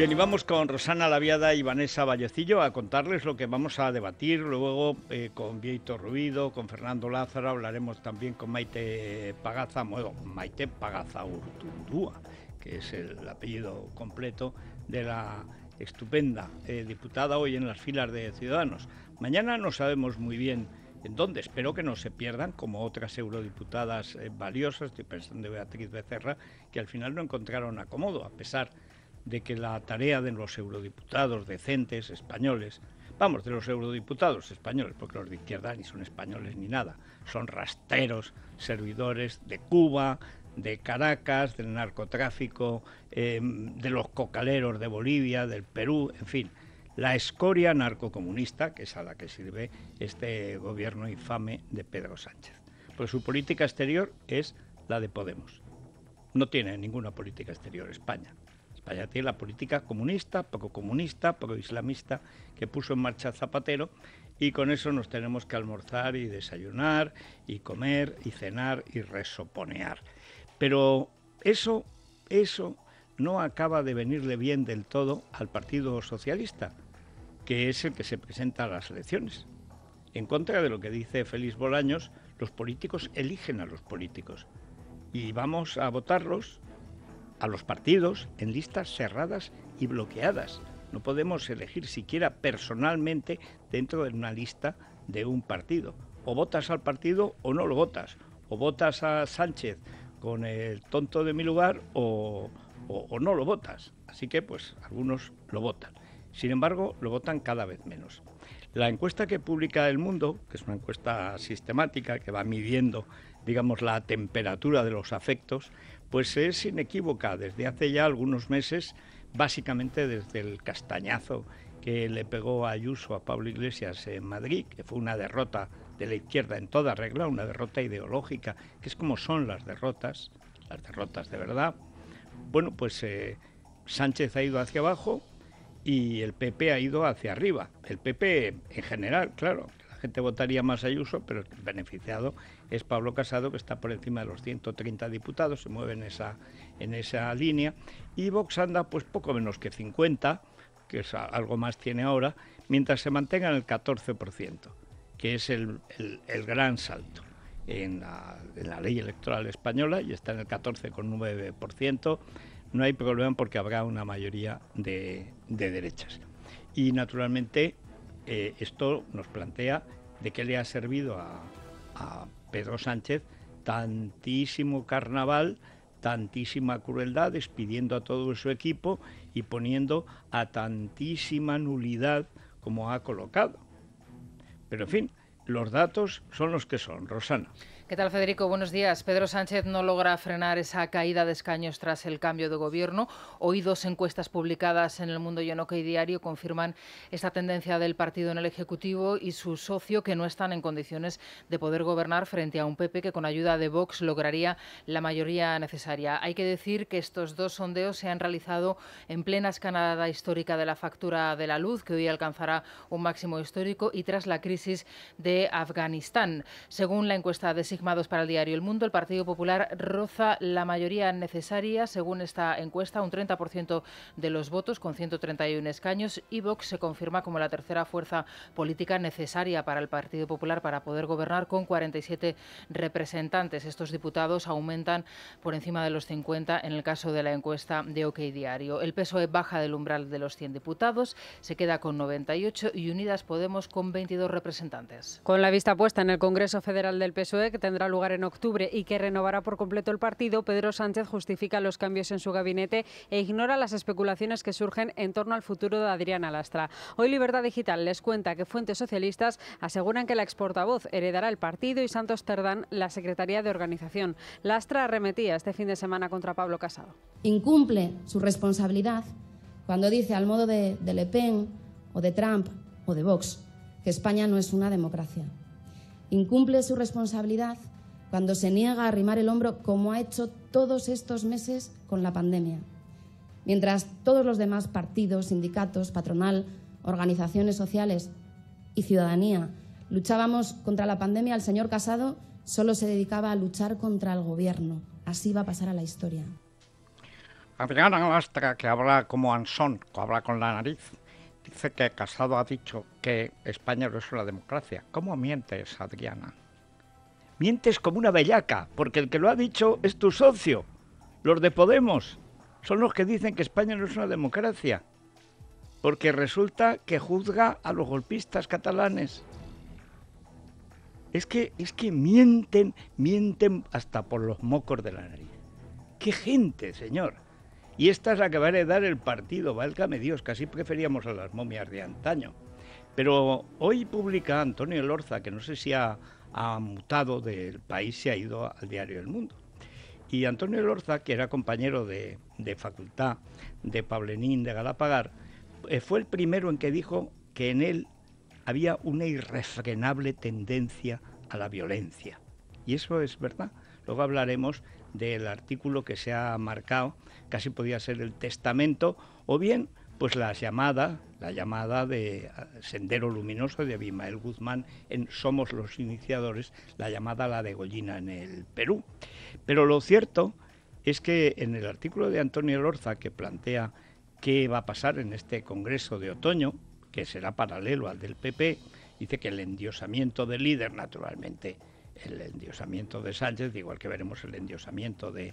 Bien, y vamos con Rosana Laviada y Vanessa Vallecillo a contarles lo que vamos a debatir luego eh, con Vieito Ruido, con Fernando Lázaro, hablaremos también con Maite Pagaza, Maite Pagaza Urtundúa, que es el apellido completo de la estupenda eh, diputada hoy en las filas de Ciudadanos. Mañana no sabemos muy bien en dónde. Espero que no se pierdan, como otras eurodiputadas eh, valiosas, de Beatriz Becerra, que al final no encontraron acomodo, a pesar de de que la tarea de los eurodiputados decentes españoles, vamos, de los eurodiputados españoles, porque los de izquierda ni son españoles ni nada, son rasteros, servidores de Cuba, de Caracas, del narcotráfico, eh, de los cocaleros de Bolivia, del Perú, en fin, la escoria narcocomunista, que es a la que sirve este gobierno infame de Pedro Sánchez. Pues su política exterior es la de Podemos. No tiene ninguna política exterior España. ...allá tiene la política comunista, poco comunista, poco islamista que puso en marcha Zapatero y con eso nos tenemos que almorzar y desayunar y comer y cenar y resoponear. Pero eso, eso no acaba de venirle bien del todo al Partido Socialista, que es el que se presenta a las elecciones. En contra de lo que dice Félix Bolaños, los políticos eligen a los políticos y vamos a votarlos a los partidos en listas cerradas y bloqueadas. No podemos elegir siquiera personalmente dentro de una lista de un partido. O votas al partido o no lo votas. O votas a Sánchez con el tonto de mi lugar o, no lo votas. Así que pues algunos lo votan. Sin embargo, lo votan cada vez menos. La encuesta que publica El Mundo, que es una encuesta sistemática que va midiendo, digamos, la temperatura de los afectos, pues es inequívoca. Desde hace ya algunos meses, básicamente desde el castañazo que le pegó a Ayuso a Pablo Iglesias en Madrid, que fue una derrota de la izquierda en toda regla, una derrota ideológica, que es como son las derrotas, las derrotas de verdad. Bueno, pues eh, Sánchez ha ido hacia abajo y el PP ha ido hacia arriba. El PP en general, claro, gente votaría más Ayuso, pero el beneficiado es Pablo Casado, que está por encima de los 130 diputados, se mueve en esa, en esa línea, y Vox anda pues poco menos que 50, que es algo más tiene ahora, mientras se mantenga en el 14%, que es el, gran salto. En la, ley electoral española y está en el 14,9%, no hay problema porque habrá una mayoría de, de derechas. Y naturalmente eh, esto nos plantea de qué le ha servido a, a Pedro Sánchez tantísimo carnaval, tantísima crueldad, despidiendo a todo su equipo y poniendo a tantísima nulidad como ha colocado. Pero en fin, los datos son los que son, Rosana. ¿Qué tal, Federico? Buenos días. Pedro Sánchez no logra frenar esa caída de escaños tras el cambio de gobierno. Hoy dos encuestas publicadas en El Mundo y Diario confirman esta tendencia del partido en el Ejecutivo y su socio que no están en condiciones de poder gobernar frente a un PP que con ayuda de Vox lograría la mayoría necesaria. Hay que decir que estos dos sondeos se han realizado en plena escanada histórica de la factura de la luz, que hoy alcanzará un máximo histórico, y tras la crisis de Afganistán. Según la encuesta de para el diario El Mundo, el Partido Popular roza la mayoría necesaria, según esta encuesta, un 30% de los votos con 131 escaños y Vox se confirma como la tercera fuerza política necesaria para el Partido Popular para poder gobernar con 47 representantes. Estos diputados aumentan por encima de los 50 en el caso de la encuesta de OK Diario. El PSOE baja del umbral de los 100 diputados, se queda con 98 y Unidas Podemos con 22 representantes. Con la vista puesta en el Congreso Federal del PSOE, que tendrá lugar en octubre y que renovará por completo el partido, Pedro Sánchez justifica los cambios en su gabinete e ignora las especulaciones que surgen en torno al futuro de Adriana Lastra. Hoy Libertad Digital les cuenta que fuentes socialistas aseguran que la exportavoz heredará el partido y Santos Terdán la Secretaría de Organización. Lastra arremetía este fin de semana contra Pablo Casado. Incumple su responsabilidad cuando dice al modo de, de Le Pen o de Trump o de Vox que España no es una democracia incumple su responsabilidad cuando se niega a arrimar el hombro como ha hecho todos estos meses con la pandemia. Mientras todos los demás partidos, sindicatos, patronal, organizaciones sociales y ciudadanía luchábamos contra la pandemia, el señor Casado solo se dedicaba a luchar contra el gobierno. Así va a pasar a la historia. La que habla como Anson, que habla con la nariz, Dice que Casado ha dicho que España no es una democracia. ¿Cómo mientes, Adriana? Mientes como una bellaca, porque el que lo ha dicho es tu socio. Los de Podemos son los que dicen que España no es una democracia, porque resulta que juzga a los golpistas catalanes. Es que, es que mienten, mienten hasta por los mocos de la nariz. ¡Qué gente, señor! Y esta es la que va a heredar el partido, válgame Dios, casi preferíamos a las momias de antaño. Pero hoy publica Antonio Lorza, que no sé si ha, mutado del país, se ha ido al diario El Mundo. Y Antonio Lorza, que era compañero de, de facultad de Pablenín de Galapagar, eh, fue el primero en que dijo que en él había una irrefrenable tendencia a la violencia. Y eso es verdad. Luego hablaremos del artículo que se ha marcado, casi podía ser el testamento, o bien pues la llamada, la llamada de ah, Sendero Luminoso de Abimael Guzmán en Somos los Iniciadores, la llamada la de Gollina en el Perú. Pero lo cierto es que en el artículo de Antonio Lorza que plantea qué va a pasar en este Congreso de otoño, que será paralelo al del PP, dice que el endiosamiento del líder naturalmente el endiosamiento de Sánchez, igual que veremos el endiosamiento de,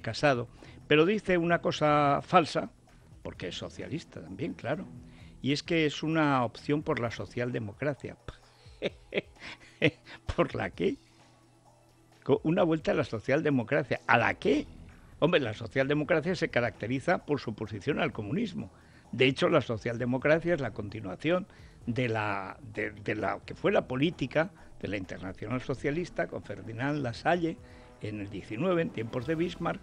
Casado, pero dice una cosa falsa, porque es socialista también, claro, y es que es una opción por la socialdemocracia. ¿Por la qué? Una vuelta a la socialdemocracia. ¿A la qué? Hombre, la socialdemocracia se caracteriza por su posición al comunismo. De hecho, la socialdemocracia es la continuación de la, de, de la que fue la política de la Internacional Socialista con Ferdinand Lasalle en el 19, en tiempos de Bismarck,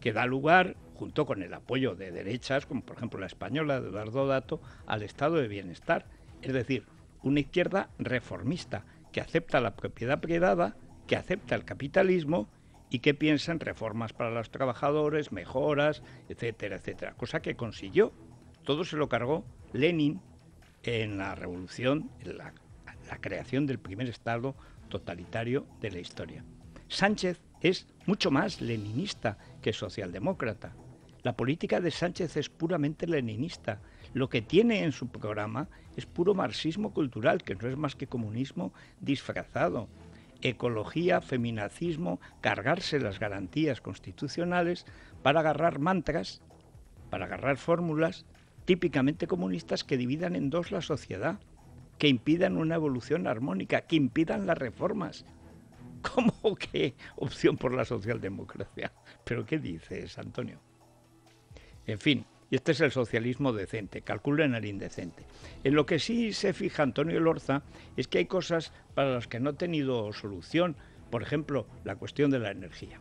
que da lugar, junto con el apoyo de derechas, como por ejemplo la española de Eduardo Dato, al estado de bienestar, es decir, una izquierda reformista que acepta la propiedad privada, que acepta el capitalismo y que piensa en reformas para los trabajadores, mejoras, etcétera, etcétera, cosa que consiguió. Todo se lo cargó Lenin en la revolución, en la la creación del primer Estado totalitario de la historia. Sánchez es mucho más leninista que socialdemócrata. La política de Sánchez es puramente leninista. Lo que tiene en su programa es puro marxismo cultural, que no es más que comunismo disfrazado. Ecología, feminacismo, cargarse las garantías constitucionales para agarrar mantras, para agarrar fórmulas típicamente comunistas que dividan en dos la sociedad que impidan una evolución armónica, que impidan las reformas. ¿Cómo que opción por la socialdemocracia? ¿Pero qué dices, Antonio? En fin, este es el socialismo decente, calculen el indecente. En lo que sí se fija Antonio Lorza es que hay cosas para las que no ha tenido solución, por ejemplo, la cuestión de la energía.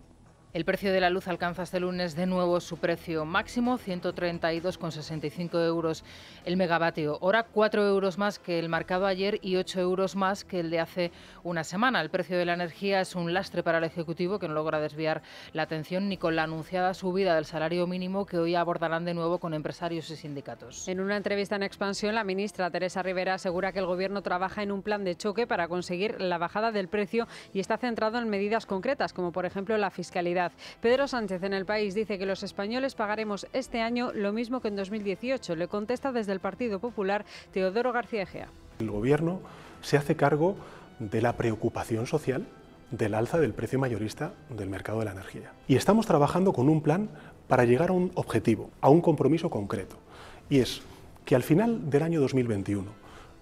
El precio de la luz alcanza este lunes de nuevo su precio máximo, 132,65 euros el megavatio hora, 4 euros más que el marcado ayer y 8 euros más que el de hace una semana. El precio de la energía es un lastre para el Ejecutivo que no logra desviar la atención ni con la anunciada subida del salario mínimo que hoy abordarán de nuevo con empresarios y sindicatos. En una entrevista en Expansión, la ministra Teresa Rivera asegura que el Gobierno trabaja en un plan de choque para conseguir la bajada del precio y está centrado en medidas concretas, como por ejemplo la fiscalidad. Pedro Sánchez en el país dice que los españoles pagaremos este año lo mismo que en 2018. Le contesta desde el Partido Popular Teodoro García Egea. El Gobierno se hace cargo de la preocupación social del alza del precio mayorista del mercado de la energía. Y estamos trabajando con un plan para llegar a un objetivo, a un compromiso concreto. Y es que al final del año 2021,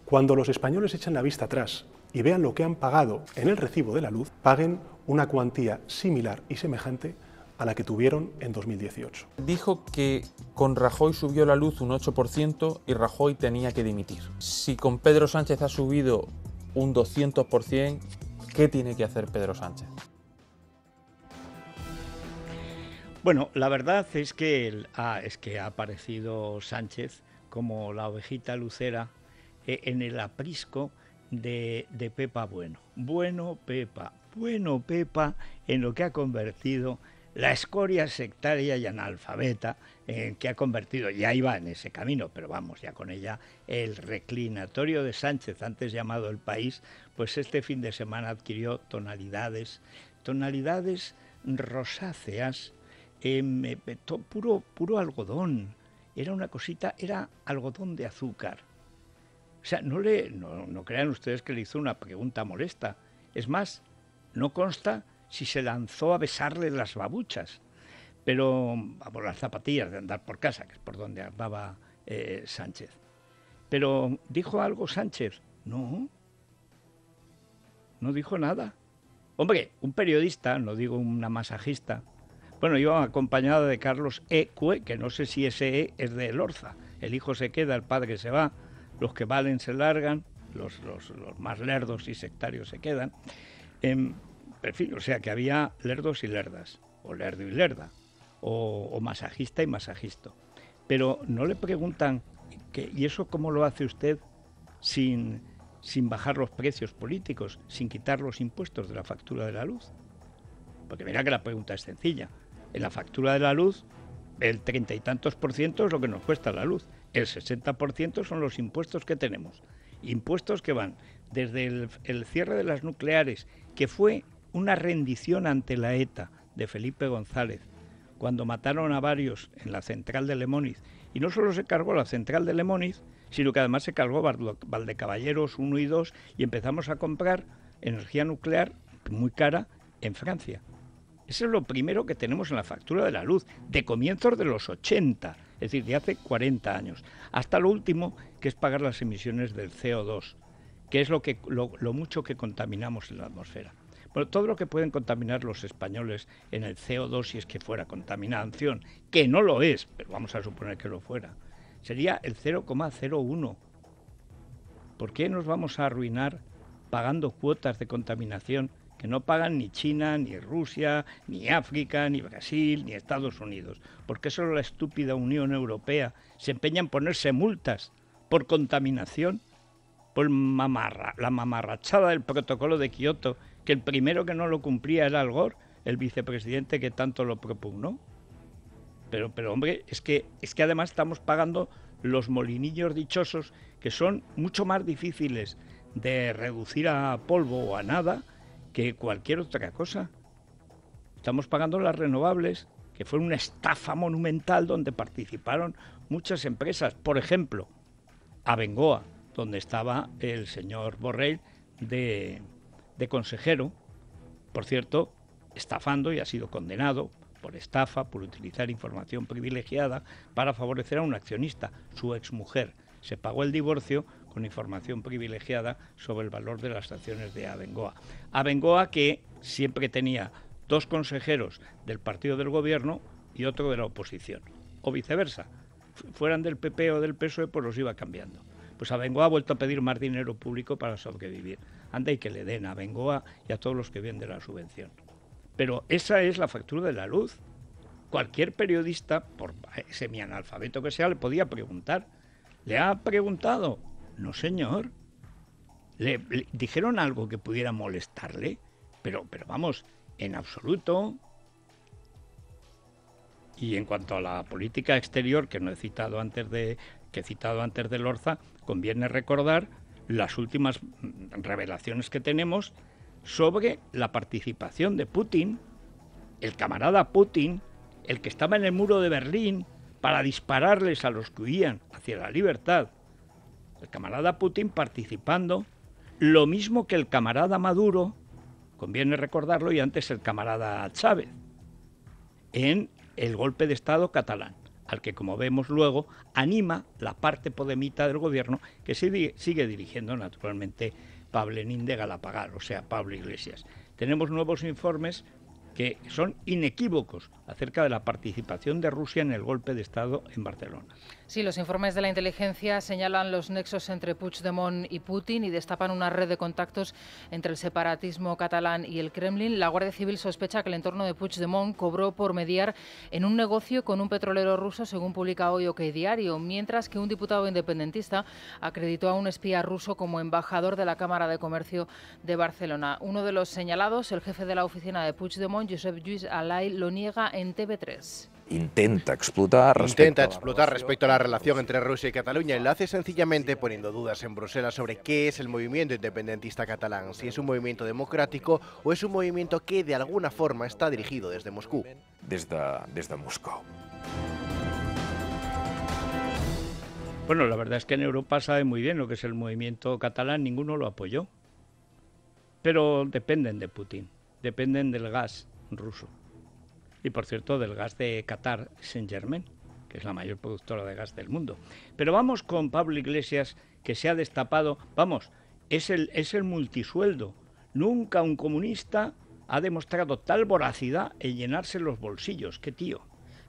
cuando los españoles echen la vista atrás y vean lo que han pagado en el recibo de la luz, paguen una cuantía similar y semejante a la que tuvieron en 2018. Dijo que con Rajoy subió la luz un 8% y Rajoy tenía que dimitir. Si con Pedro Sánchez ha subido un 200%, ¿qué tiene que hacer Pedro Sánchez? Bueno, la verdad es que, ah, es que ha aparecido Sánchez como la ovejita lucera eh, en el aprisco de, de Pepa Bueno. Bueno, Pepa, bueno Pepa en lo que ha convertido la escoria sectaria y analfabeta en que ha convertido, ya iba en ese camino, pero vamos, ya con ella, el reclinatorio de Sánchez, antes llamado El País, pues este fin de semana adquirió tonalidades, tonalidades rosáceas, em, eh, eh, puro, puro algodón, era una cosita, era algodón de azúcar. O sea, no, le, no crean ustedes que le hizo una pregunta molesta, es más, no consta si se lanzó a besarle las babuchas, pero por las zapatillas de andar por casa, que es por donde andaba eh, Sánchez. Pero dijo algo Sánchez, no, no dijo nada. Hombre, un periodista, no digo una masajista. Bueno, iba acompañada de Carlos E. Cue, que no sé si ese E es de Elorza. El hijo se queda, el padre se va, los que valen se largan, los más lerdos y sectarios se quedan. En, fin, o sea que había lerdos y lerdas, o lerdo y lerda, o, masajista y masajisto. Pero no le preguntan, que, ¿y eso cómo lo hace usted sin, sin bajar los precios políticos, sin quitar los impuestos de la factura de la luz? Porque mira que la pregunta es sencilla. En la factura de la luz, el treinta y tantos por ciento es lo que nos cuesta la luz. El 60% son los impuestos que tenemos. Impuestos que van desde el, cierre de las nucleares, que fue una rendición ante la ETA de Felipe González, cuando mataron a varios en la central de Lemoniz. Y no solo se cargó la central de Lemoniz, sino que además se cargó Valdecaballeros 1 y 2 y empezamos a comprar energía nuclear muy cara en Francia. Eso es lo primero que tenemos en la factura de la luz, de comienzos de los 80, es decir, de hace 40 años, hasta lo último, que es pagar las emisiones del CO2 que es lo, que, lo, mucho que contaminamos en la atmósfera. todo lo que pueden contaminar los españoles en el CO2 si es que fuera contaminación, que no lo es, pero vamos a suponer que lo fuera, sería el 0,01. ¿Por qué nos vamos a arruinar pagando cuotas de contaminación que no pagan ni China, ni Rusia, ni África, ni Brasil, ni Estados Unidos? ¿Por qué solo la estúpida Unión Europea se empeña en ponerse multas por contaminación por mamarra, la mamarrachada del protocolo de Kioto, que el primero que no lo cumplía era Gore... el vicepresidente que tanto lo propugnó. Pero, pero hombre, es que, es que además estamos pagando los molinillos dichosos, que son mucho más difíciles de reducir a polvo o a nada que cualquier otra cosa. Estamos pagando las renovables, que fue una estafa monumental donde participaron muchas empresas. Por ejemplo, Abengoa, donde estaba el señor Borrell de, consejero, por cierto, estafando y ha sido condenado por estafa, por utilizar información privilegiada para favorecer a un accionista, su exmujer. Se pagó el divorcio con información privilegiada sobre el valor de las acciones de Abengoa. Abengoa que siempre tenía dos consejeros del partido del gobierno y otro de la oposición, o viceversa. Fueran del PP o del PSOE, pues los iba cambiando. Pues Abengoa ha vuelto a pedir más dinero público para sobrevivir. Anda y que le den a Bengoa y a todos los que vienen de la subvención. Pero esa es la factura de la luz. Cualquier periodista, por semianalfabeto que sea, le podía preguntar. ¿Le ha preguntado? No, señor. le dijeron algo que pudiera molestarle, pero, pero vamos, en absoluto. Y en cuanto a la política exterior, que no he citado antes de que he citado antes del Orza, conviene recordar las últimas mm, revelaciones que tenemos sobre la participación de Putin, el camarada Putin, el que estaba en el muro de Berlín para dispararles a los que huían hacia la libertad. El camarada Putin participando, lo mismo que el camarada Maduro, conviene recordarlo, y antes el camarada Chávez, en el golpe de Estado catalán al que, como vemos luego, anima la parte podemita del gobierno que sigue, sigue dirigiendo naturalmente Pablo de Galapagar, o sea, Pablo Iglesias. Tenemos nuevos informes que son inequívocos acerca de la participación de Rusia en el golpe de Estado en Barcelona. Sí, los informes de la inteligencia señalan los nexos entre Puigdemont y Putin y destapan una red de contactos entre el separatismo catalán y el Kremlin. La Guardia Civil sospecha que el entorno de Puigdemont cobró por mediar en un negocio con un petrolero ruso, según publica hoy OK Diario, mientras que un diputado independentista acreditó a un espía ruso como embajador de la Cámara de Comercio de Barcelona. Uno de los señalados, el jefe de la oficina de Puigdemont, Josep Alay, lo niega en TV3 intenta explotar. Intenta explotar respecto a la relación entre Rusia y Cataluña y lo hace sencillamente poniendo dudas en Bruselas sobre qué es el movimiento independentista catalán, si es un movimiento democrático o es un movimiento que de alguna forma está dirigido desde Moscú. Desde, desde Moscú. Bueno, la verdad es que en Europa sabe muy bien lo que es el movimiento catalán, ninguno lo apoyó. Pero dependen de Putin, dependen del gas, ruso. Y por cierto, del gas de Qatar Saint-Germain, que es la mayor productora de gas del mundo. Pero vamos con Pablo Iglesias, que se ha destapado, vamos, es el, es el multisueldo. Nunca un comunista ha demostrado tal voracidad en llenarse los bolsillos. ¡Qué tío!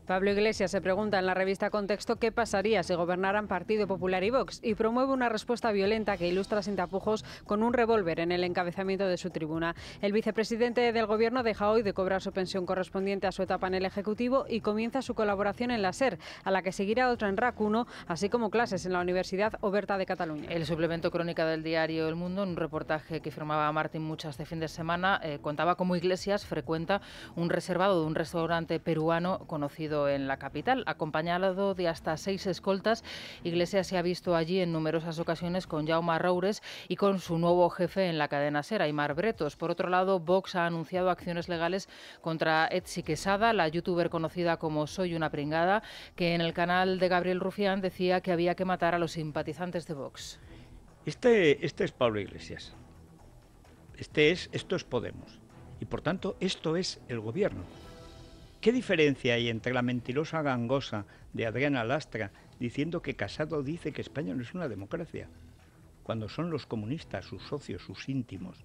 Pablo Iglesias se pregunta en la revista Contexto qué pasaría si gobernaran Partido Popular y Vox y promueve una respuesta violenta que ilustra sin tapujos con un revólver en el encabezamiento de su tribuna. El vicepresidente del Gobierno deja hoy de cobrar su pensión correspondiente a su etapa en el Ejecutivo y comienza su colaboración en la SER, a la que seguirá otra en RAC 1, así como clases en la Universidad Oberta de Cataluña. El suplemento crónica del diario El Mundo, en un reportaje que firmaba Martín Muchas de fin de semana, eh, contaba cómo Iglesias frecuenta un reservado de un restaurante peruano conocido en la capital. Acompañado de hasta seis escoltas, Iglesias se ha visto allí en numerosas ocasiones con Jaume Roures y con su nuevo jefe en la cadena sera, Aymar Bretos. Por otro lado, Vox ha anunciado acciones legales contra Etsy Quesada, la youtuber conocida como Soy una pringada, que en el canal de Gabriel Rufián decía que había que matar a los simpatizantes de Vox. Este, este es Pablo Iglesias. Este es, esto es Podemos. Y por tanto, esto es el gobierno. ¿Qué diferencia hay entre la mentirosa gangosa de Adriana Lastra diciendo que Casado dice que España no es una democracia, cuando son los comunistas, sus socios, sus íntimos,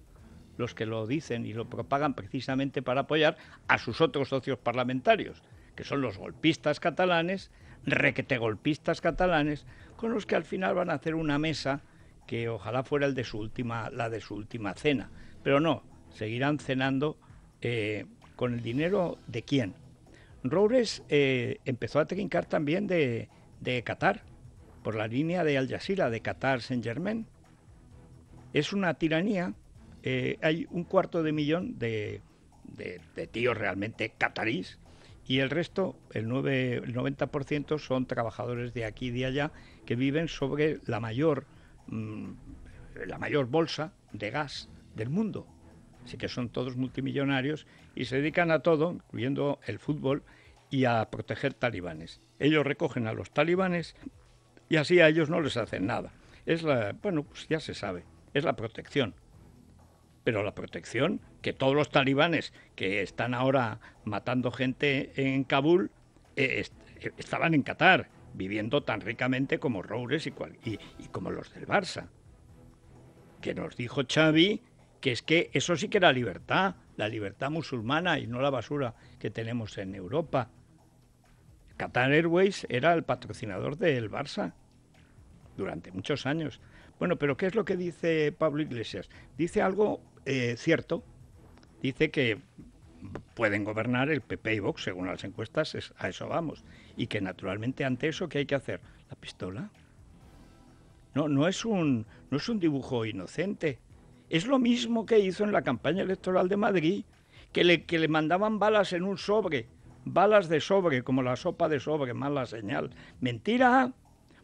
los que lo dicen y lo propagan precisamente para apoyar a sus otros socios parlamentarios, que son los golpistas catalanes, requetegolpistas catalanes, con los que al final van a hacer una mesa que ojalá fuera el de la de su última cena. Pero no, seguirán cenando eh, con el dinero de quién, Roures eh, empezó a trincar también de, de, Qatar, por la línea de Al Jazeera, de Qatar Saint Germain. Es una tiranía. Eh, hay un cuarto de millón de, tíos realmente catarís y el resto, el, el 90%, son trabajadores de aquí y de allá que viven sobre la mayor, mm, la mayor bolsa de gas del mundo. Así que son todos multimillonarios y se dedican a todo, incluyendo el fútbol, y a proteger talibanes. Ellos recogen a los talibanes y así a ellos no les hacen nada. Es la, bueno, pues ya se sabe, es la protección. Pero la protección que todos los talibanes que están ahora matando gente en Kabul eh, eh, estaban en Qatar, viviendo tan ricamente como Roures y, y, y como los del Barça. Que nos dijo Xavi que es que eso sí que era libertad, la libertad musulmana y no la basura que tenemos en Europa. Qatar Airways era el patrocinador del Barça durante muchos años. Bueno, pero ¿qué es lo que dice Pablo Iglesias? Dice algo eh, cierto. Dice que pueden gobernar el PP y Vox, según las encuestas, a eso vamos. Y que naturalmente ante eso, ¿qué hay que hacer? ¿La pistola? No, no es un, no es un dibujo inocente. Es lo mismo que hizo en la campaña electoral de Madrid, que le, que le mandaban balas en un sobre, balas de sobre, como la sopa de sobre, mala señal. Mentira,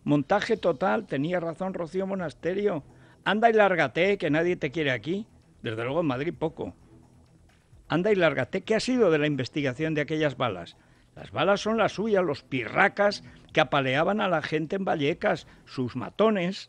montaje total, tenía razón Rocío Monasterio. Anda y lárgate, que nadie te quiere aquí. Desde luego en Madrid poco. Anda y lárgate, ¿qué ha sido de la investigación de aquellas balas? Las balas son las suyas, los pirracas que apaleaban a la gente en Vallecas, sus matones,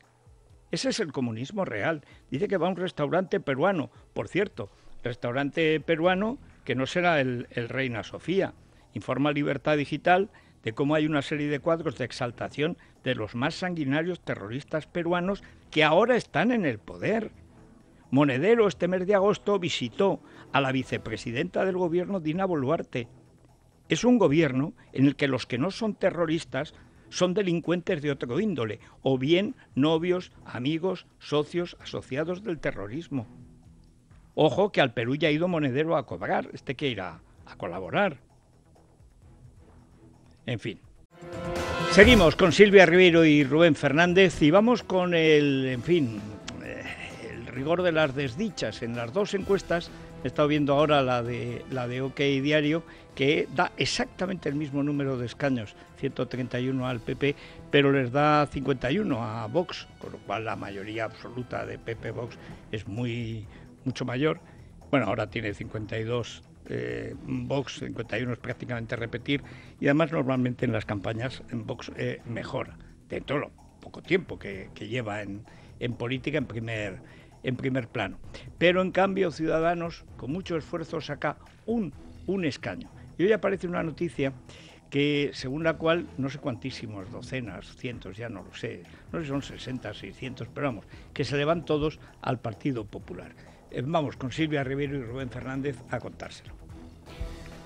ese es el comunismo real. Dice que va a un restaurante peruano, por cierto, restaurante peruano que no será el, Reina Sofía. Informa Libertad Digital de cómo hay una serie de cuadros de exaltación de los más sanguinarios terroristas peruanos que ahora están en el poder. Monedero este mes de agosto visitó a la vicepresidenta del gobierno Dina Boluarte. Es un gobierno en el que los que no son terroristas son delincuentes de otro índole, o bien novios, amigos, socios, asociados del terrorismo. Ojo que al Perú ya ha ido Monedero a cobrar, este que irá a colaborar. En fin. Seguimos con Silvia Rivero y Rubén Fernández y vamos con el, en fin, eh, el rigor de las desdichas en las dos encuestas He estado viendo ahora la de, la de OK Diario, que da exactamente el mismo número de escaños, 131 al PP, pero les da 51 a Vox, con lo cual la mayoría absoluta de PP-Vox es muy, mucho mayor. Bueno, ahora tiene 52 eh, Vox, 51 es prácticamente repetir, y además normalmente en las campañas en Vox eh, mejor, dentro de todo lo poco tiempo que, lleva en, en política en primer en primer plano. Pero en cambio Ciudadanos, con mucho esfuerzo, saca un, un escaño. Y hoy aparece una noticia que según la cual, no sé cuantísimos, docenas, cientos, ya no lo sé, no sé si son 60, 600, pero vamos, que se le van todos al Partido Popular. Eh, vamos, con Silvia Rivero y Rubén Fernández a contárselo.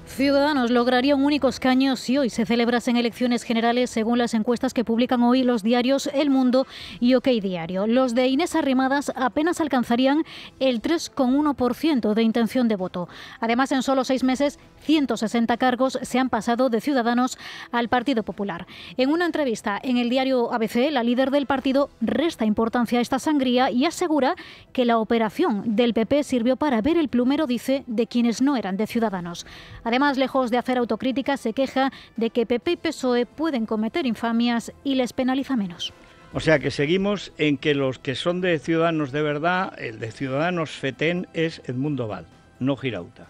Ciudadanos lograrían únicos caños si hoy se celebrasen elecciones generales según las encuestas que publican hoy los diarios El Mundo y OK Diario. Los de Inés Arrimadas apenas alcanzarían el 3,1% de intención de voto. Además, en solo seis meses, 160 cargos se han pasado de Ciudadanos al Partido Popular. En una entrevista en el diario ABC, la líder del partido resta importancia a esta sangría y asegura que la operación del PP sirvió para ver el plumero, dice, de quienes no eran de Ciudadanos. Además, lejos de hacer autocrítica, se queja de que PP y PSOE pueden cometer infamias y les penaliza menos. O sea que seguimos en que los que son de Ciudadanos de verdad, el de Ciudadanos FETEN es Edmundo Val, no Girauta.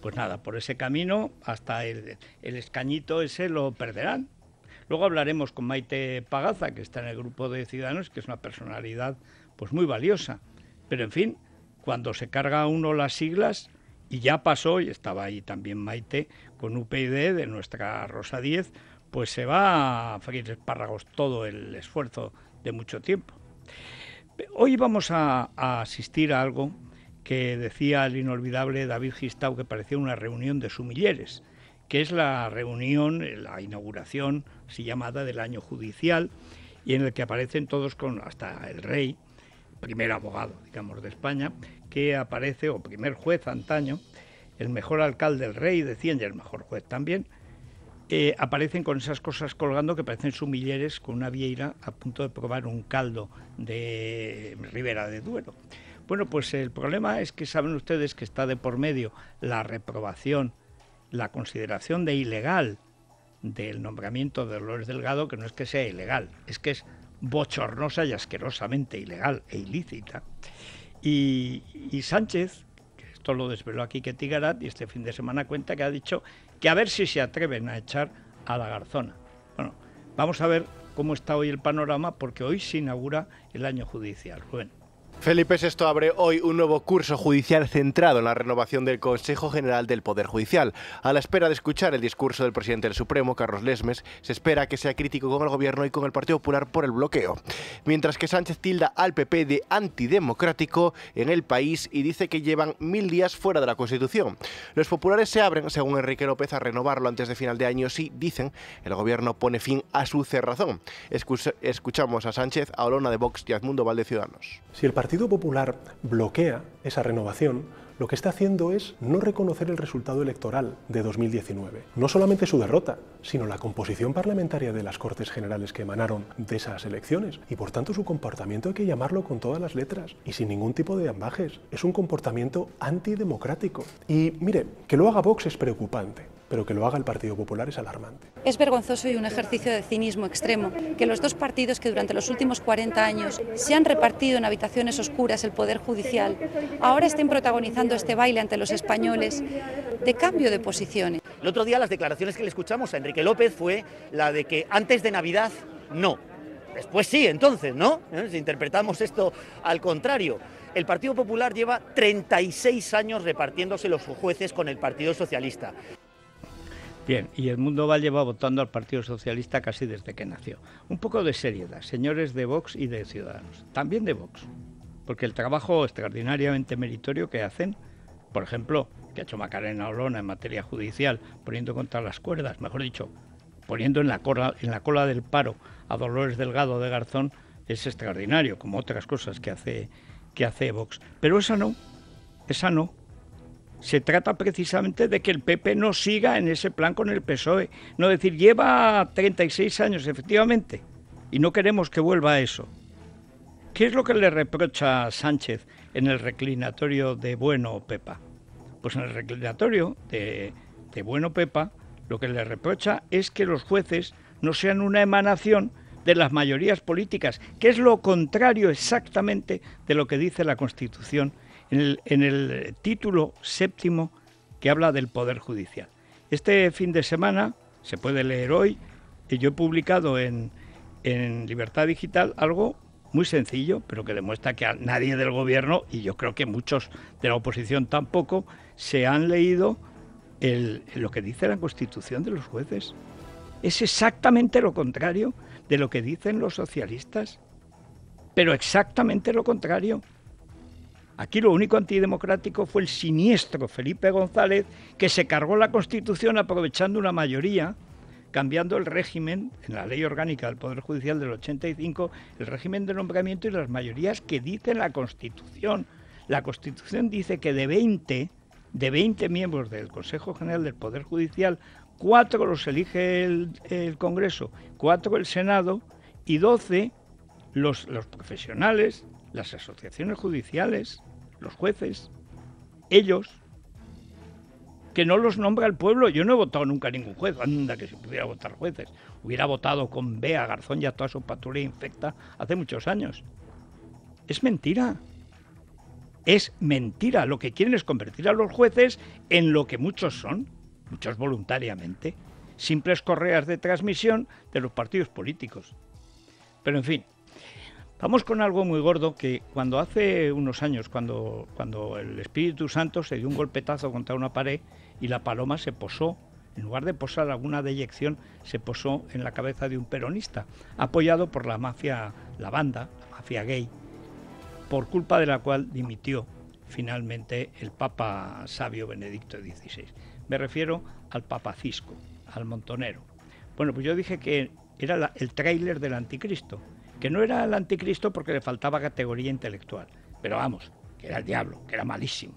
Pues nada, por ese camino hasta el, el escañito ese lo perderán. Luego hablaremos con Maite Pagaza, que está en el grupo de Ciudadanos, que es una personalidad pues muy valiosa. Pero en fin, cuando se carga uno las siglas, y ya pasó, y estaba ahí también Maite, con UPyD de nuestra Rosa 10, pues se va a freír espárragos todo el esfuerzo de mucho tiempo. Hoy vamos a, asistir a algo que decía el inolvidable David Gistau que parecía una reunión de sumilleres, que es la reunión, la inauguración, así llamada, del año judicial, y en el que aparecen todos con hasta el rey, primer abogado, digamos, de España, que aparece, o primer juez antaño, el mejor alcalde, del rey, decían, y el mejor juez también, eh, aparecen con esas cosas colgando que parecen sumilleres con una vieira a punto de probar un caldo de Ribera de Duero. Bueno, pues el problema es que saben ustedes que está de por medio la reprobación, la consideración de ilegal del nombramiento de Dolores Delgado, que no es que sea ilegal, es que es bochornosa y asquerosamente ilegal e ilícita. Y, Sánchez, que esto lo desveló aquí que Tigarat, y este fin de semana cuenta que ha dicho que a ver si se atreven a echar a la garzona. Bueno, vamos a ver cómo está hoy el panorama, porque hoy se inaugura el año judicial. Bueno. Felipe Sesto abre hoy un nuevo curso judicial centrado en la renovación del Consejo General del Poder Judicial. A la espera de escuchar el discurso del presidente del Supremo, Carlos Lesmes, se espera que sea crítico con el gobierno y con el Partido Popular por el bloqueo. Mientras que Sánchez tilda al PP de antidemocrático en el país y dice que llevan mil días fuera de la Constitución. Los populares se abren, según Enrique López, a renovarlo antes de final de año si, dicen, el gobierno pone fin a su cerrazón. Escuchamos a Sánchez, a Olona de Vox y a Edmundo Valde Partido Popular bloquea esa renovación, lo que está haciendo es no reconocer el resultado electoral de 2019. No solamente su derrota, sino la composición parlamentaria de las Cortes Generales que emanaron de esas elecciones. Y por tanto su comportamiento hay que llamarlo con todas las letras y sin ningún tipo de ambajes. Es un comportamiento antidemocrático. Y mire, que lo haga Vox es preocupante pero que lo haga el Partido Popular es alarmante. Es vergonzoso y un ejercicio de cinismo extremo que los dos partidos que durante los últimos 40 años se han repartido en habitaciones oscuras el poder judicial, ahora estén protagonizando este baile ante los españoles de cambio de posiciones. El otro día las declaraciones que le escuchamos a Enrique López fue la de que antes de Navidad no. Después sí, entonces, ¿no? ¿Eh? Si interpretamos esto al contrario. El Partido Popular lleva 36 años repartiéndose los jueces con el Partido Socialista. Bien, y mundo va lleva votando al Partido Socialista casi desde que nació. Un poco de seriedad, señores de Vox y de Ciudadanos, también de Vox, porque el trabajo extraordinariamente meritorio que hacen, por ejemplo, que ha hecho Macarena Olona en materia judicial, poniendo contra las cuerdas, mejor dicho, poniendo en la, cola, en la cola del paro a Dolores Delgado de Garzón, es extraordinario, como otras cosas que hace, que hace Vox. Pero esa no, esa no, se trata precisamente de que el PP no siga en ese plan con el PSOE. No decir, lleva 36 años, efectivamente, y no queremos que vuelva a eso. ¿Qué es lo que le reprocha Sánchez en el reclinatorio de Bueno Pepa? Pues en el reclinatorio de, de Bueno Pepa lo que le reprocha es que los jueces no sean una emanación de las mayorías políticas, que es lo contrario exactamente de lo que dice la Constitución en el, título séptimo que habla del Poder Judicial. Este fin de semana, se puede leer hoy, y eh, yo he publicado en, Libertad Digital algo muy sencillo, pero que demuestra que a nadie del gobierno, y yo creo que muchos de la oposición tampoco, se han leído lo que dice la constitución de los jueces. Es exactamente lo contrario de lo que dicen los socialistas, pero exactamente lo contrario. Aquí lo único antidemocrático fue el siniestro Felipe González, que se cargó la Constitución aprovechando una mayoría, cambiando el régimen, en la ley orgánica del Poder Judicial del 85, el régimen de nombramiento y las mayorías que dice la Constitución. La Constitución dice que de 20, de 20 miembros del Consejo General del Poder Judicial, cuatro los elige el, Congreso, cuatro el Senado y 12 los profesionales, las asociaciones judiciales, los jueces, ellos, que no los nombra el pueblo. Yo no he votado nunca a ningún juez, anda que se pudiera votar jueces. Hubiera votado con Bea Garzón y a toda su patrulla infecta hace muchos años. Es mentira. Es mentira. Lo que quieren es convertir a los jueces en lo que muchos son, muchos voluntariamente, simples correas de transmisión de los partidos políticos. Pero en fin, Vamos con algo muy gordo que cuando hace unos años, cuando, cuando el Espíritu Santo se dio un golpetazo contra una pared y la paloma se posó, en lugar de posar alguna deyección, se posó en la cabeza de un peronista, apoyado por la mafia, la banda, la mafia gay, por culpa de la cual dimitió finalmente el Papa Sabio Benedicto XVI. Me refiero al Papa Cisco, al Montonero. Bueno, pues yo dije que era el tráiler del anticristo que no era el anticristo porque le faltaba categoría intelectual, pero vamos, que era el diablo, que era malísimo.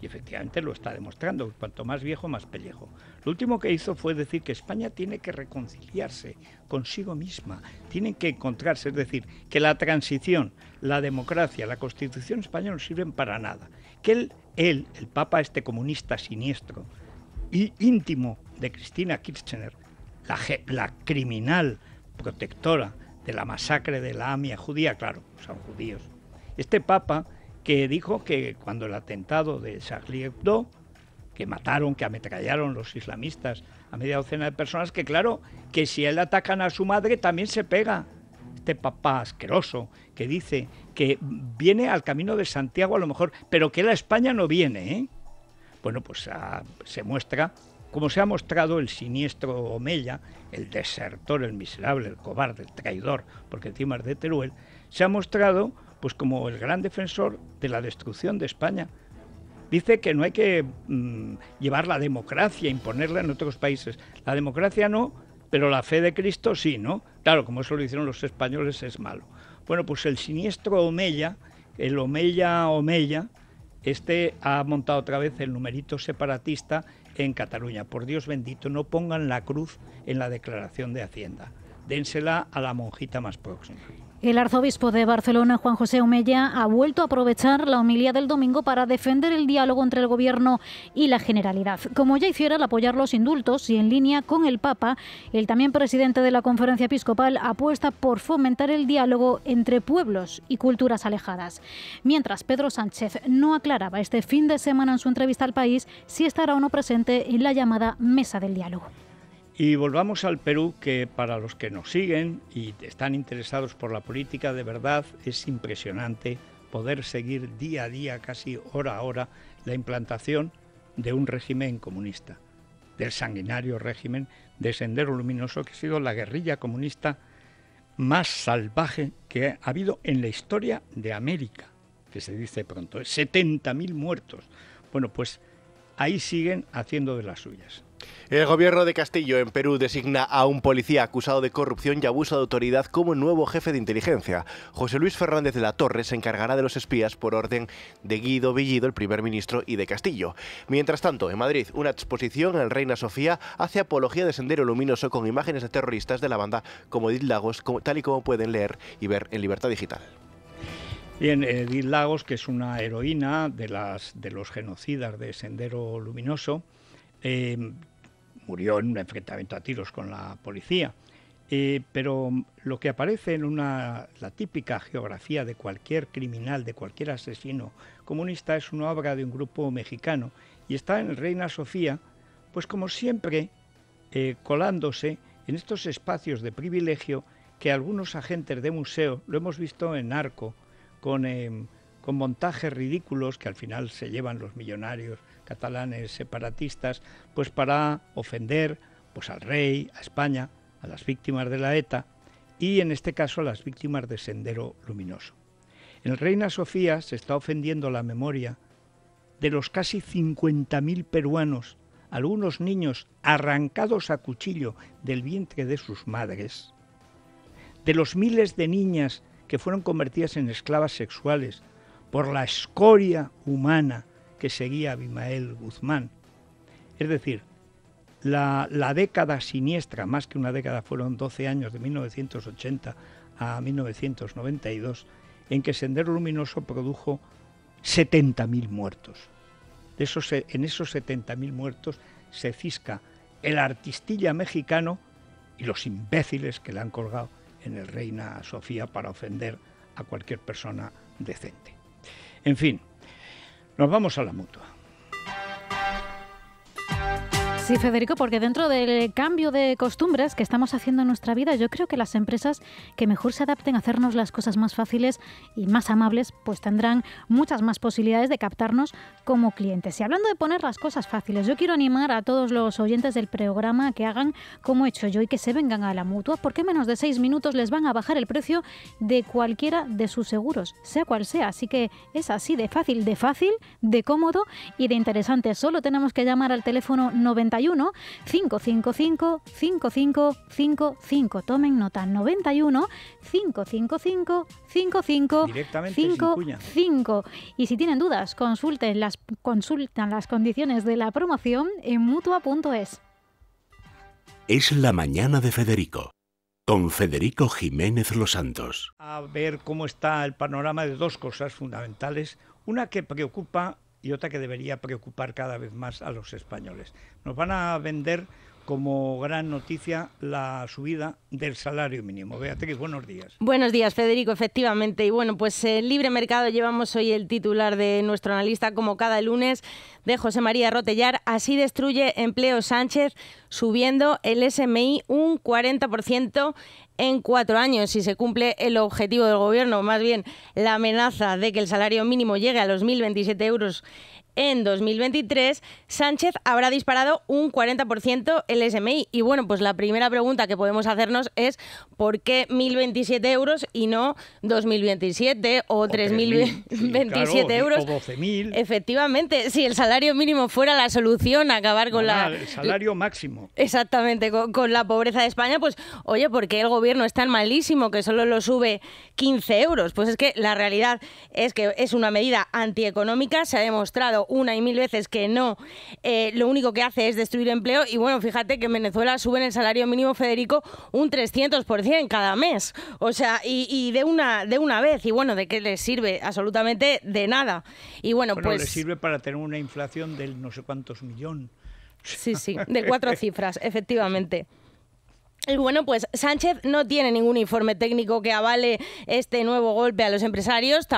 Y efectivamente lo está demostrando, cuanto más viejo, más pellejo. Lo último que hizo fue decir que España tiene que reconciliarse consigo misma, Tiene que encontrarse, es decir, que la transición, la democracia, la constitución española no sirven para nada. Que él, él el papa este comunista siniestro y íntimo de Cristina Kirchner, la, la criminal protectora de la masacre de la AMIA judía, claro, son judíos. Este papa que dijo que cuando el atentado de Charlie Hebdo, que mataron, que ametrallaron los islamistas a media docena de personas, que claro, que si él atacan a su madre también se pega. Este Papa asqueroso que dice que viene al camino de Santiago a lo mejor, pero que la a España no viene, ¿eh? Bueno, pues ah, se muestra como se ha mostrado, el siniestro Omella, el desertor, el miserable, el cobarde, el traidor, porque encima es de Teruel, se ha mostrado pues como el gran defensor de la destrucción de España. Dice que no hay que mm, llevar la democracia, imponerla en otros países. La democracia no, pero la fe de Cristo sí, ¿no? Claro, como eso lo hicieron los españoles es malo. Bueno, pues el siniestro Omella, el Omella Omella, este ha montado otra vez el numerito separatista en Cataluña. Por Dios bendito, no pongan la cruz en la declaración de Hacienda. Dénsela a la monjita más próxima. El arzobispo de Barcelona, Juan José Omella, ha vuelto a aprovechar la homilía del domingo para defender el diálogo entre el Gobierno y la Generalidad, como ya hiciera al apoyar los indultos y en línea con el Papa, el también presidente de la Conferencia Episcopal apuesta por fomentar el diálogo entre pueblos y culturas alejadas. Mientras Pedro Sánchez no aclaraba este fin de semana en su entrevista al país si estará o no presente en la llamada Mesa del Diálogo. Y volvamos al Perú, que para los que nos siguen y están interesados por la política, de verdad es impresionante poder seguir día a día, casi hora a hora, la implantación de un régimen comunista, del sanguinario régimen de Sendero Luminoso, que ha sido la guerrilla comunista más salvaje que ha habido en la historia de América, que se dice pronto, 70.000 ¿eh? muertos. Bueno, pues ahí siguen haciendo de las suyas. El gobierno de Castillo en Perú designa a un policía acusado de corrupción y abuso de autoridad como nuevo jefe de inteligencia. José Luis Fernández de la Torre se encargará de los espías por orden de Guido Villido, el primer ministro, y de Castillo. Mientras tanto, en Madrid, una exposición en Reina Sofía hace apología de Sendero Luminoso con imágenes de terroristas de la banda como Edith Lagos, tal y como pueden leer y ver en Libertad Digital. Bien, Edith Lagos, que es una heroína de los genocidas de Sendero Luminoso, Em, murió en un enfrentamiento a tiros con la policía. Eh, pero lo que aparece en una, la típica geografía de cualquier criminal, de cualquier asesino comunista, es una obra de un grupo mexicano y está en Reina Sofía, pues como siempre, eh, colándose en estos espacios de privilegio que algunos agentes de museo, lo hemos visto en Arco, con em, con montajes ridículos que al final se llevan los millonarios catalanes separatistas, pues para ofender pues al rey, a España, a las víctimas de la ETA y en este caso a las víctimas de Sendero Luminoso. En Reina Sofía se está ofendiendo la memoria de los casi 50.000 peruanos, algunos niños arrancados a cuchillo del vientre de sus madres, de los miles de niñas que fueron convertidas en esclavas sexuales por la escoria humana que seguía Bimael Guzmán. Es decir, la, la, década siniestra, más que una década, fueron 12 años de 1980 a 1992, en que Sendero Luminoso produjo 70.000 muertos. De esos, en esos 70.000 muertos se cisca el artistilla mexicano y los imbéciles que le han colgado en el Reina Sofía para ofender a cualquier persona decente. En fin, nos vamos a la mutua. Sí, Federico, porque dentro del cambio de costumbres que estamos haciendo en nuestra vida, yo creo que las empresas que mejor se adapten a hacernos las cosas más fáciles y más amables, pues tendrán muchas más posibilidades de captarnos como clientes. Y hablando de poner las cosas fáciles, yo quiero animar a todos los oyentes del programa que hagan como he hecho yo y que se vengan a la mutua, porque menos de seis minutos les van a bajar el precio de cualquiera de sus seguros, sea cual sea. Así que es así de fácil, de fácil, de cómodo y de interesante. Solo tenemos que llamar al teléfono 90 91 555 5555. Tomen nota, 91 555 55 55. Y si tienen dudas, consulten las, consultan las condiciones de la promoción en mutua.es. Es la mañana de Federico con Federico Jiménez Los Santos. A ver cómo está el panorama de dos cosas fundamentales. Una que preocupa y otra que debería preocupar cada vez más a los españoles. Nos van a vender como gran noticia la subida del salario mínimo. Beatriz, buenos días. Buenos días, Federico, efectivamente. Y bueno, pues el eh, libre mercado llevamos hoy el titular de nuestro analista, como cada lunes, de José María Rotellar. Así destruye empleo Sánchez, subiendo el SMI un 40% en cuatro años si se cumple el objetivo del gobierno, más bien la amenaza de que el salario mínimo llegue a los 1.027 euros en 2023, Sánchez habrá disparado un 40% el SMI. Y bueno, pues la primera pregunta que podemos hacernos es ¿por qué 1.027 euros y no 2.027 o 3.027 euros? Efectivamente, si el salario mínimo fuera la solución a acabar con la... El salario máximo. Exactamente, con, con, la pobreza de España, pues oye, ¿por qué el gobierno es tan malísimo que solo lo sube 15 euros? Pues es que la realidad es que es una medida antieconómica, se ha demostrado una y mil veces que no, eh, lo único que hace es destruir empleo. Y bueno, fíjate que en Venezuela suben el salario mínimo, Federico, un 300% cada mes. O sea, y, de, una, de una vez. Y bueno, ¿de qué les sirve? Absolutamente de nada. Y bueno, pues... Les sirve para tener una inflación del no sé cuántos millón. Sí, sí, de cuatro cifras, efectivamente bueno, pues Sánchez no tiene ningún informe técnico que avale este nuevo golpe a los empresarios,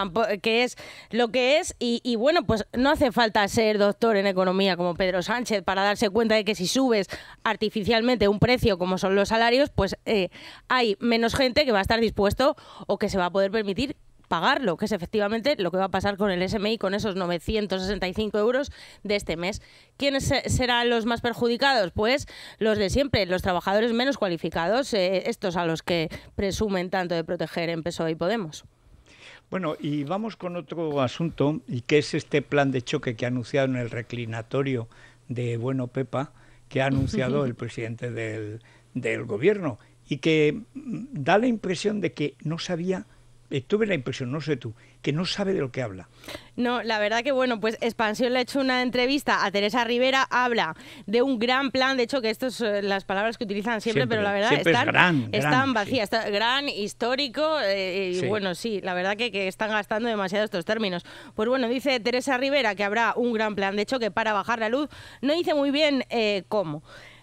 que es lo que es. Y, bueno, pues no hace falta ser doctor en economía como Pedro Sánchez para darse cuenta de que si subes artificialmente un precio como son los salarios, pues eh, hay menos gente que va a estar dispuesto o que se va a poder permitir pagarlo, que es efectivamente lo que va a pasar con el SMI, con esos 965 euros de este mes. ¿Quiénes serán los más perjudicados? Pues los de siempre, los trabajadores menos cualificados, eh, estos a los que presumen tanto de proteger en PSOE y Podemos. Bueno, y vamos con otro asunto, y que es este plan de choque que ha anunciado en el reclinatorio de Bueno Pepa, que ha anunciado el presidente del, del gobierno, y que mm, da la impresión de que no sabía tuve la impresión, no sé tú, que no sabe de lo que habla. No, la verdad que bueno, pues Expansión le ha hecho una entrevista a Teresa Rivera, habla de un gran plan, de hecho que estas son eh, las palabras que utilizan siempre, pero la verdad están, están vacías, gran, histórico, eh, y bueno, sí, la verdad que, que están gastando demasiado estos términos. Pues bueno, dice Teresa Rivera que habrá un gran plan, de hecho que para bajar la luz, no dice muy bien eh, cómo.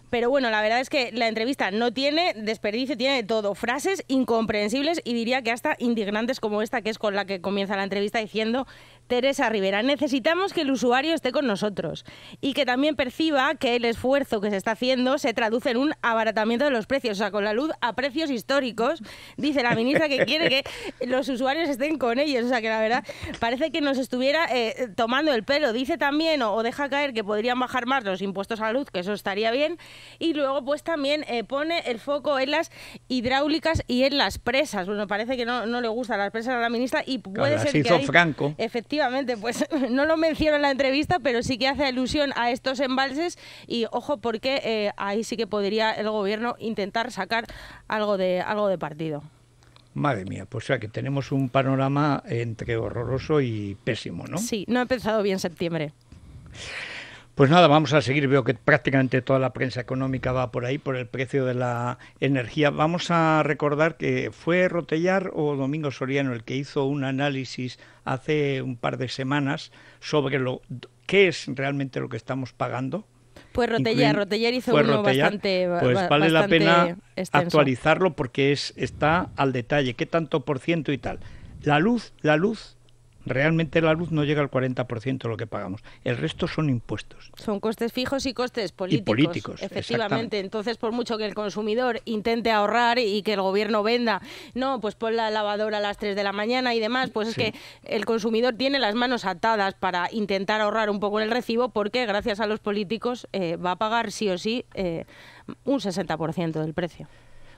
Pero bueno, la verdad es que la entrevista no tiene desperdicio, tiene todo. Frases incomprensibles y diría que hasta indignantes como esta, que es con la que comienza la entrevista diciendo Teresa Rivera, necesitamos que el usuario esté con nosotros y que también perciba que el esfuerzo que se está haciendo se traduce en un abaratamiento de los precios, o sea, con la luz a precios históricos. Dice la ministra que quiere que los usuarios estén con ellos, o sea, que la verdad parece que nos estuviera eh, tomando el pelo. Dice también o deja caer que podrían bajar más los impuestos a la luz, que eso estaría bien. Y luego, pues también eh, pone el foco en las hidráulicas y en las presas. Bueno, parece que no, le gustan las presas a la ministra y puede ser se que. Hizo franco. Efectivamente, pues no lo menciono en la entrevista, pero sí que hace alusión a estos embalses y ojo, porque eh, ahí sí que podría el gobierno intentar sacar algo de, algo de partido. Madre mía, pues o sea que tenemos un panorama entre horroroso y pésimo, ¿no? Sí, no he empezado bien septiembre. Pues nada, vamos a seguir. Veo que prácticamente toda la prensa económica va por ahí, por el precio de la energía. Vamos a recordar que fue Rotellar o Domingo Soriano el que hizo un análisis hace un par de semanas sobre lo qué es realmente lo que estamos pagando. Pues Rotellar, Rotellar hizo un uno bastante bastante Pues vale la pena actualizarlo porque es, está al detalle, qué tanto por ciento y tal. La luz, la luz Realmente la luz no llega al 40% de lo que pagamos. El resto son impuestos. Son costes fijos y costes políticos. efectivamente. Entonces, por mucho que el consumidor intente ahorrar y que el gobierno venda, no, pues pon la lavadora a las 3 de la mañana y demás, pues es que el consumidor tiene las manos atadas para intentar ahorrar un poco en el recibo porque gracias a los políticos eh, va a pagar sí o sí eh, un 60% del precio.